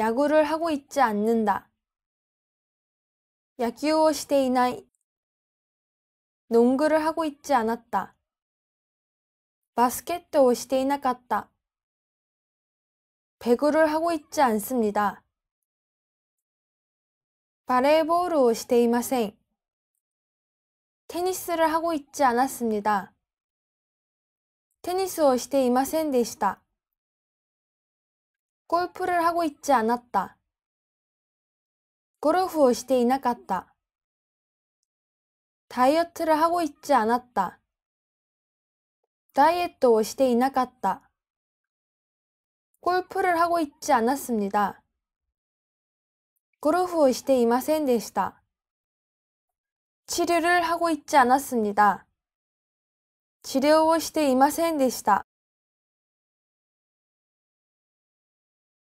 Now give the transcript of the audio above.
야구를 하고 있지 않는다. 야구를 시대いない 농구를 하고 있지 않았다. 바스켓을 시대いなかった. 배구를 하고 있지 않습니다. 바레이볼을 시대いません. 테니스를 하고 있지 않았습니다. 테니스를 시대いませんでした. 골프를하고있지않았다ゴルフをしていなかった。ダイエットを하고있지않았 다。 をしていなかった。골프를하고있지않았습니 다。 ゴルフをしていませんでした。治療를하고있지않았습니 다。 治療をしていませんでした。